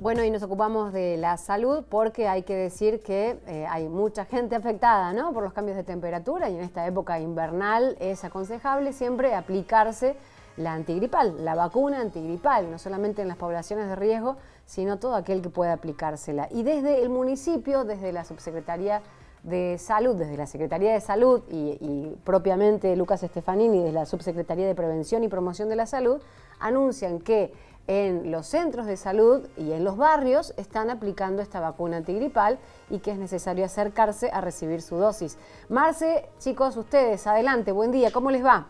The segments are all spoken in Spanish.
Bueno, y nos ocupamos de la salud porque hay que decir que eh, hay mucha gente afectada ¿no? por los cambios de temperatura y en esta época invernal es aconsejable siempre aplicarse la antigripal, la vacuna antigripal, no solamente en las poblaciones de riesgo, sino todo aquel que pueda aplicársela. Y desde el municipio, desde la subsecretaría de Salud, desde la Secretaría de Salud y, y, propiamente Lucas Estefanini, desde la Subsecretaría de Prevención y Promoción de la Salud, anuncian que en los centros de salud y en los barrios están aplicando esta vacuna antigripal y que es necesario acercarse a recibir su dosis. Marce, chicos, ustedes, adelante, buen día, ¿cómo les va?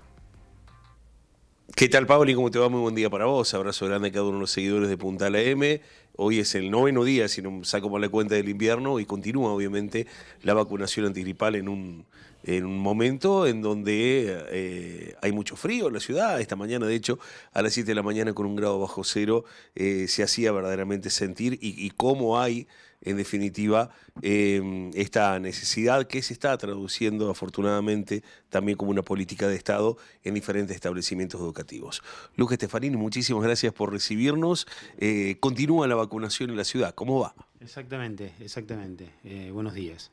¿Qué tal, Y ¿Cómo te va? Muy buen día para vos. Abrazo grande a cada uno de los seguidores de Punta la M. Hoy es el noveno día, si no saco mal la cuenta del invierno, y continúa, obviamente, la vacunación antigripal en un, en un momento en donde eh, hay mucho frío en la ciudad. Esta mañana, de hecho, a las 7 de la mañana, con un grado bajo cero, eh, se hacía verdaderamente sentir y cómo hay en definitiva, eh, esta necesidad que se está traduciendo afortunadamente también como una política de Estado en diferentes establecimientos educativos. Luca Estefanini, muchísimas gracias por recibirnos. Eh, continúa la vacunación en la ciudad, ¿cómo va? Exactamente, exactamente. Eh, buenos días.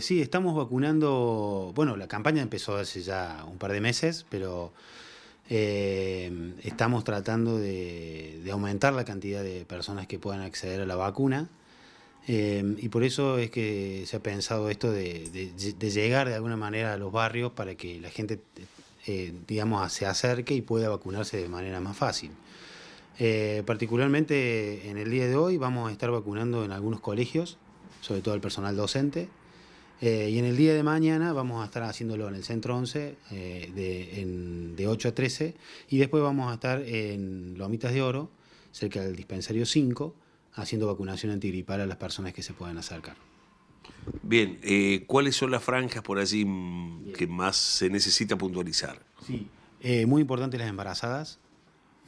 sí, estamos vacunando, bueno, la campaña empezó hace ya un par de meses, pero... estamos tratando de, aumentar la cantidad de personas que puedan acceder a la vacuna. Em, y por eso es que se ha pensado esto de, llegar de alguna manera a los barrios para que la gente, eh, digamos, se acerque y pueda vacunarse de manera más fácil. Eh, particularmente en el día de hoy vamos a estar vacunando en algunos colegios, sobre todo el personal docente. Eh, y en el día de mañana vamos a estar haciéndolo en el centro 11 de, de 8 a 13 y después vamos a estar en Lomitas de Oro, cerca del dispensario 5 haciendo vacunación antigripal a las personas que se puedan acercar. Bien, eh, ¿cuáles son las franjas por allí mm, que más se necesita puntualizar? Sí, eh, muy importante las embarazadas,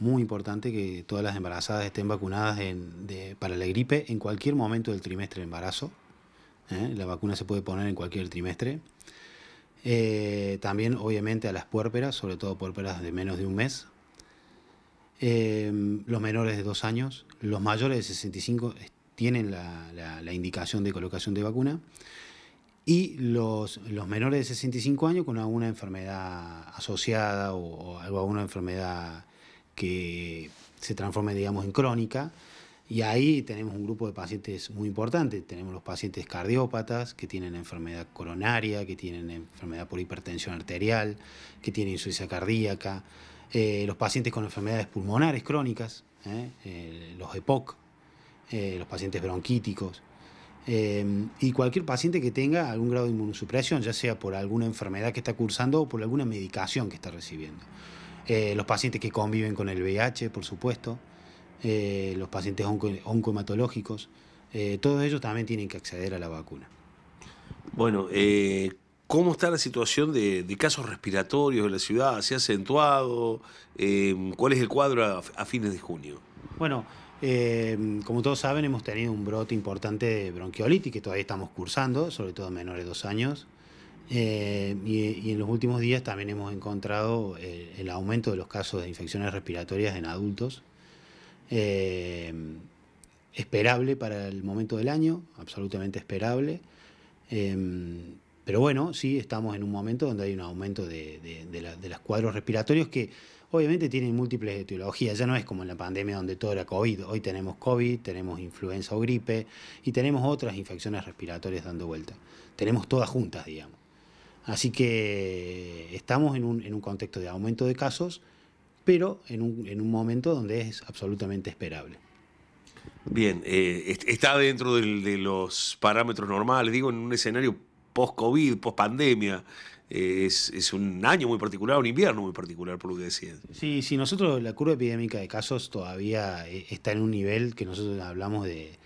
muy importante que todas las embarazadas estén vacunadas para la gripe en cualquier momento del trimestre de embarazo. ¿eh? La vacuna se puede poner en cualquier trimestre. también, obviamente, a las puérperas, sobre todo puérperas de menos de un mes, eh, los menores de dos años, los mayores de 65 tienen la, indicación de colocación de vacuna y los, menores de 65 años con alguna enfermedad asociada o, alguna enfermedad que se transforme, digamos, en crónica. Y ahí tenemos un grupo de pacientes muy importante. Tenemos los pacientes cardiópatas que tienen enfermedad coronaria, que tienen enfermedad por hipertensión arterial, que tienen insuficiencia cardíaca, eh, los pacientes con enfermedades pulmonares crónicas, ¿eh? Eh, los EPOC, los pacientes bronquíticos, y cualquier paciente que tenga algún grado de inmunosupresión, ya sea por alguna enfermedad que está cursando o por alguna medicación que está recibiendo. los pacientes que conviven con el VIH, por supuesto, los pacientes onco oncohematológicos, todos ellos también tienen que acceder a la vacuna. Bueno, ¿Cómo está la situación de, casos respiratorios en la ciudad? ¿Se ha acentuado? Em, ¿Cuál es el cuadro a, fines de junio? Bueno, em, como todos saben, hemos tenido un brote importante de bronquiolitis que todavía estamos cursando, sobre todo en menores de dos años. Em, y, en los últimos días también hemos encontrado el, aumento de los casos de infecciones respiratorias en adultos. esperable para el momento del año, absolutamente esperable. Pero bueno, sí estamos en un momento donde hay un aumento de, los cuadros respiratorios que obviamente tienen múltiples etiologías. Ya no es como en la pandemia donde todo era COVID. Hoy tenemos COVID, tenemos influenza o gripe y tenemos otras infecciones respiratorias dando vuelta. Tenemos todas juntas, digamos. Así que estamos en un, contexto de aumento de casos, pero en un, momento donde es absolutamente esperable. Bien, eh, está dentro de los parámetros normales, digo, en un escenario post-COVID, post-pandemia. Eh, es, un año muy particular, un invierno muy particular, por lo que decían. Sí, sí, nosotros la curva epidémica de casos todavía eh, está en un nivel que nosotros hablamos de,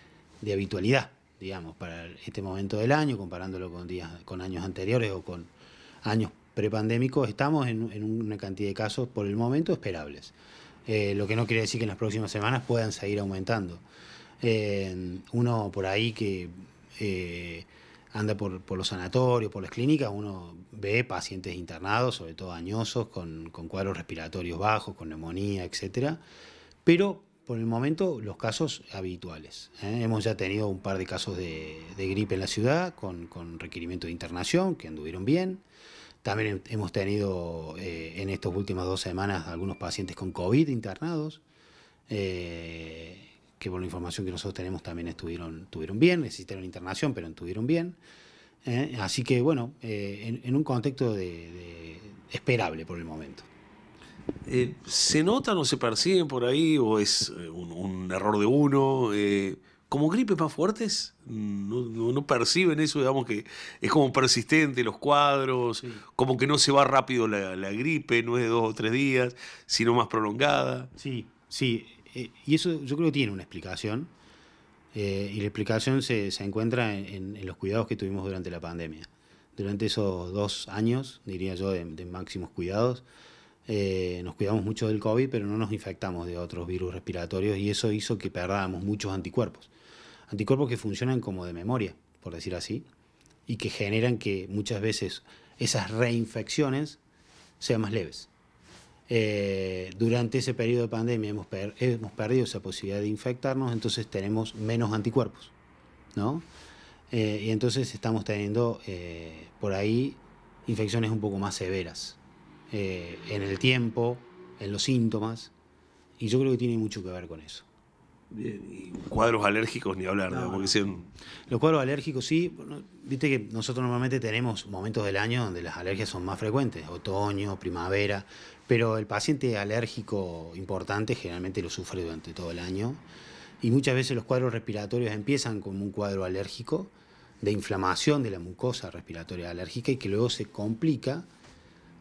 habitualidad, digamos, para este momento del año, comparándolo con, días, con años anteriores o con años prepandémicos, estamos en, una cantidad de casos por el momento esperables. Eh, lo que no quiere decir que en las próximas semanas puedan seguir aumentando. uno por ahí que anda por, por, los sanatorios, por las clínicas, uno ve pacientes internados, sobre todo añosos, con, cuadros respiratorios bajos, con neumonía, etc. Pero por el momento los casos habituales. ¿eh? Hemos ya tenido un par de casos de, gripe en la ciudad con, requerimiento de internación, que anduvieron bien. También hemos tenido eh, en estas últimas dos semanas algunos pacientes con COVID internados. Eh, que por la información que nosotros tenemos también estuvieron, tuvieron bien, necesitaron internación, pero estuvieron bien. ¿eh? así que bueno, eh, en, un contexto de, esperable por el momento. Eh, ¿Se notan o se perciben por ahí o es un, error de uno? como gripes más fuertes, no, perciben eso, digamos que es como persistente los cuadros, como que no se va rápido la, la gripe, no es de dos o tres días, sino más prolongada. Sí, sí, eh, y eso yo creo que tiene una explicación. Eh, y la explicación se, encuentra en, los cuidados que tuvimos durante la pandemia. Durante esos dos años, diría yo, de, máximos cuidados, eh, nos cuidamos mucho del COVID, pero no nos infectamos de otros virus respiratorios y eso hizo que perdamos muchos anticuerpos. Anticuerpos que funcionan como de memoria, por decir así, y que generan que muchas veces esas reinfecciones sean más leves. Eh, durante ese periodo de pandemia hemos, hemos, perdido esa posibilidad de infectarnos, entonces tenemos menos anticuerpos, ¿no? Eh, y entonces estamos teniendo eh, por ahí infecciones un poco más severas en el tiempo, en los síntomas, y yo creo que tiene mucho que ver con eso y cuadros alérgicos ni hablar, de Los cuadros alérgicos sí, viste que nosotros normalmente tenemos momentos del año donde las alergias son más frecuentes, otoño, primavera, pero el paciente alérgico importante generalmente lo sufre durante todo el año y muchas veces los cuadros respiratorios empiezan con un cuadro alérgico de inflamación de la mucosa respiratoria alérgica y que luego se complica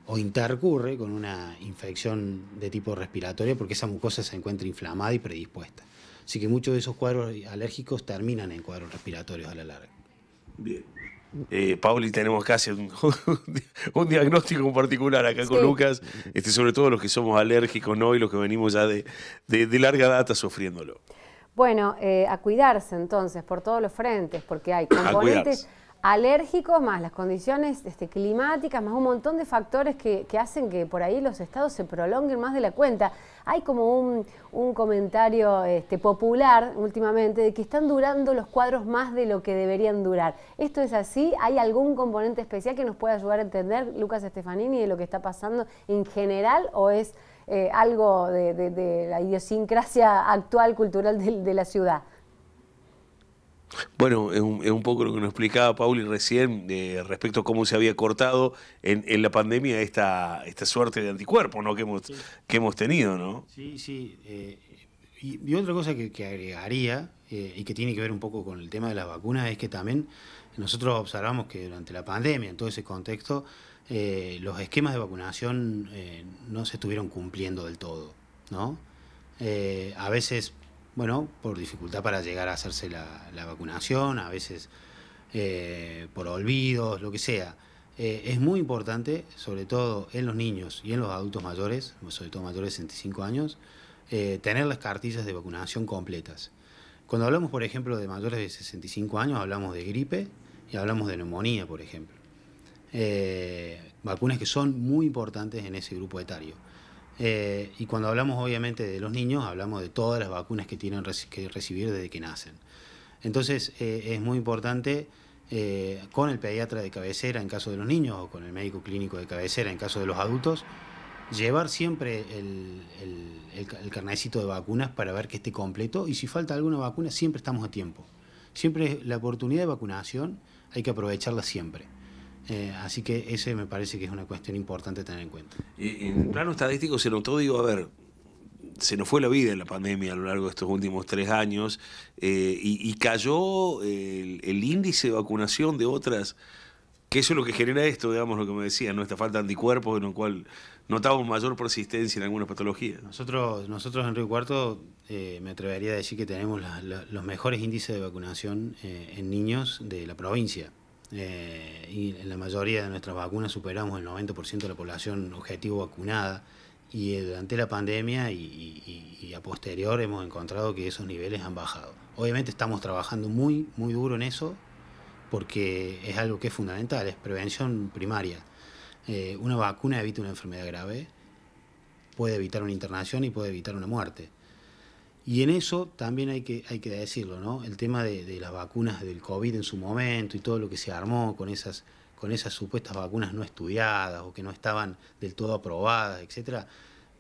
o intercurre con una infección de tipo respiratoria porque esa mucosa se encuentra inflamada y predispuesta. Así que muchos de esos cuadros alérgicos terminan en cuadros respiratorios a la larga. Bien. Eh, Pauli, tenemos casi un, diagnóstico en particular acá con Lucas, este, sobre todo los que somos alérgicos ¿no? y los que venimos ya de, larga data sufriéndolo. Bueno, eh, a cuidarse entonces por todos los frentes, porque hay componentes alérgicos, más las condiciones este, climáticas, más un montón de factores que, hacen que por ahí los estados se prolonguen más de la cuenta. Hay como un, comentario este, popular últimamente de que están durando los cuadros más de lo que deberían durar. ¿Esto es así? ¿Hay algún componente especial que nos pueda ayudar a entender, Lucas Estefanini, de lo que está pasando en general o es eh, algo de, la idiosincrasia actual, cultural de la ciudad? Bueno, es un, poco lo que nos explicaba Pauli recién eh, respecto a cómo se había cortado en, la pandemia esta, esta suerte de anticuerpo ¿no? que, hemos, tenido, ¿no? Sí, sí. Eh, y, otra cosa que, agregaría eh, y que tiene que ver un poco con el tema de la vacuna, es que también nosotros observamos que durante la pandemia, en todo ese contexto, los esquemas de vacunación no se estuvieron cumpliendo del todo, ¿no? a veces bueno, por dificultad para llegar a hacerse la, vacunación, a veces eh, por olvidos, lo que sea. Eh, es muy importante, sobre todo en los niños y en los adultos mayores, sobre todo mayores de 65 años, eh, tener las cartillas de vacunación completas. Cuando hablamos, por ejemplo, de mayores de 65 años, hablamos de gripe y hablamos de neumonía, por ejemplo. vacunas que son muy importantes en ese grupo etario. Eh, y cuando hablamos obviamente de los niños, hablamos de todas las vacunas que tienen que recibir desde que nacen. Entonces eh, es muy importante eh, con el pediatra de cabecera en caso de los niños o con el médico clínico de cabecera en caso de los adultos, llevar siempre el, el, carnecito de vacunas para ver que esté completo y si falta alguna vacuna siempre estamos a tiempo. Siempre la oportunidad de vacunación hay que aprovecharla siempre. Eh, así que ese me parece que es una cuestión importante tener en cuenta. Y en plano estadístico se notó, digo, a ver, se nos fue la vida en la pandemia a lo largo de estos últimos tres años eh, y, cayó el, índice de vacunación de otras, que eso es lo que genera esto, digamos lo que me decía, no falta de anticuerpos, en lo cual notamos mayor persistencia en algunas patologías. Nosotros, nosotros en Río Cuarto eh, me atrevería a decir que tenemos los mejores índices de vacunación en niños de la provincia. Eh, y en la mayoría de nuestras vacunas superamos el 90% de la población objetivo vacunada y eh, durante la pandemia y, a posterior hemos encontrado que esos niveles han bajado. Obviamente estamos trabajando muy, muy duro en eso porque es algo que es fundamental, es prevención primaria. Eh, una vacuna evita una enfermedad grave, puede evitar una internación y puede evitar una muerte. Y en eso también hay que, hay que decirlo, ¿no? El tema de, las vacunas del COVID en su momento y todo lo que se armó con esas, con esas supuestas vacunas no estudiadas o que no estaban del todo aprobadas, etcétera,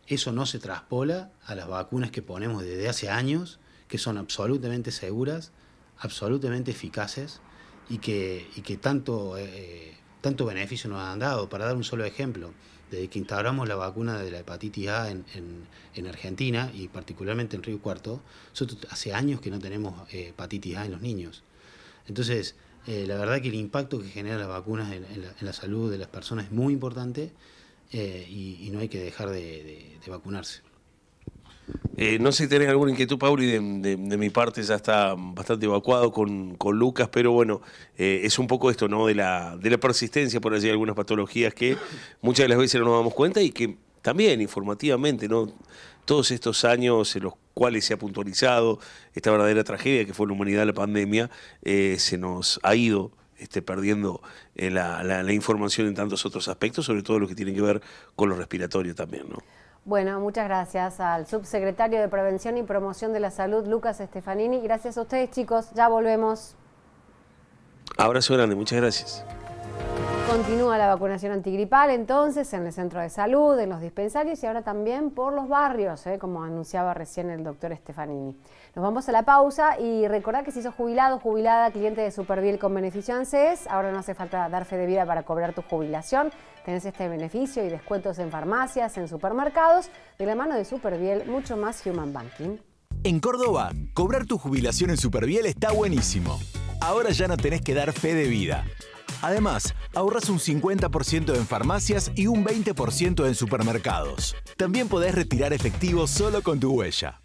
eso no se traspola a las vacunas que ponemos desde hace años, que son absolutamente seguras, absolutamente eficaces y que, y que tanto, eh, eh, tanto beneficio nos han dado. Para dar un solo ejemplo, desde que instauramos la vacuna de la hepatitis A en, Argentina y particularmente en Río Cuarto, nosotros hace años que no tenemos eh, hepatitis A en los niños. Entonces, eh, la verdad que el impacto que genera las vacunas en, la, salud de las personas es muy importante eh, y, no hay que dejar de vacunarse. Eh, no sé si tenés alguna inquietud, Pauli, de, de, mi parte ya está bastante evacuado con, Lucas, pero bueno, eh, es un poco esto, ¿no? De la, persistencia, por allí, algunas patologías que muchas de las veces no nos damos cuenta y que también informativamente, ¿no? Todos estos años en los cuales se ha puntualizado esta verdadera tragedia que fue la humanidad, la pandemia, eh, se nos ha ido. Este, perdiendo la, la información en tantos otros aspectos, sobre todo lo que tiene que ver con lo respiratorio también, ¿no? Bueno, muchas gracias al subsecretario de Prevención y Promoción de la Salud, Lucas Estefanini. Gracias a ustedes, chicos. Ya volvemos. Abrazo grande, muchas gracias. Continúa la vacunación antigripal entonces en el centro de salud, en los dispensarios y ahora también por los barrios, ¿eh? como anunciaba recién el doctor Stefanini. Nos vamos a la pausa y recordad que si sos jubilado, jubilada, cliente de Superviel con beneficio ANSES, ahora no hace falta dar fe de vida para cobrar tu jubilación. Tenés este beneficio y descuentos en farmacias, en supermercados, de la mano de Superbiel, mucho más Human Banking. En Córdoba, cobrar tu jubilación en Superviel está buenísimo. Ahora ya no tenés que dar fe de vida. Además, ahorras un 50% en farmacias y un 20% en supermercados. También podés retirar efectivo solo con tu huella.